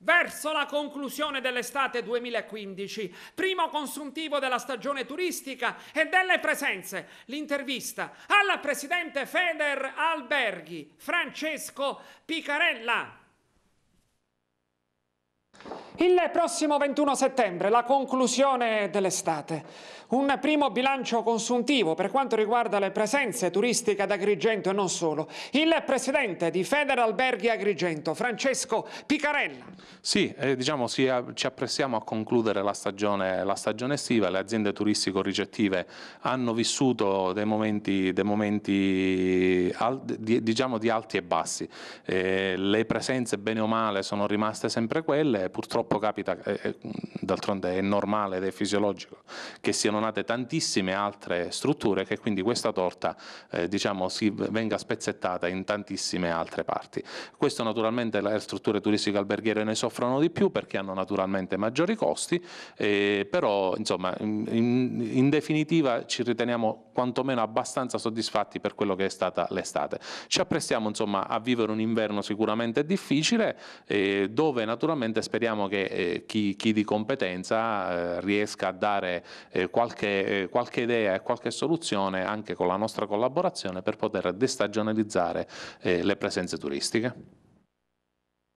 Verso la conclusione dell'estate 2015, primo consuntivo della stagione turistica e delle presenze, l'intervista al presidente Feder Alberghi, Francesco Picarella. Il prossimo 21 settembre, la conclusione dell'estate. Un primo bilancio consuntivo per quanto riguarda le presenze turistiche ad Agrigento e non solo. Il presidente di Federalberghi Agrigento, Francesco Picarella. Sì, eh, diciamo sì, ci apprestiamo a concludere la stagione, la stagione estiva. Le aziende turistico-ricettive hanno vissuto dei momenti, dei momenti al, di, diciamo di alti e bassi. Eh, le presenze, bene o male, sono rimaste sempre quelle. Purtroppo purtroppo capita, eh, eh, d'altronde è normale ed è fisiologico, che siano nate tantissime altre strutture e che quindi questa torta eh, diciamo, si venga spezzettata in tantissime altre parti. Questo naturalmente le strutture turistiche alberghiere ne soffrono di più perché hanno naturalmente maggiori costi, eh, però insomma in, in definitiva ci riteniamo quantomeno abbastanza soddisfatti per quello che è stata l'estate. Ci apprestiamo insomma a vivere un inverno sicuramente difficile eh, dove naturalmente speriamo che che eh, chi, chi, di competenza eh, riesca a dare eh, qualche, eh, qualche, idea e qualche soluzione anche con la nostra collaborazione per poter destagionalizzare eh, le presenze turistiche.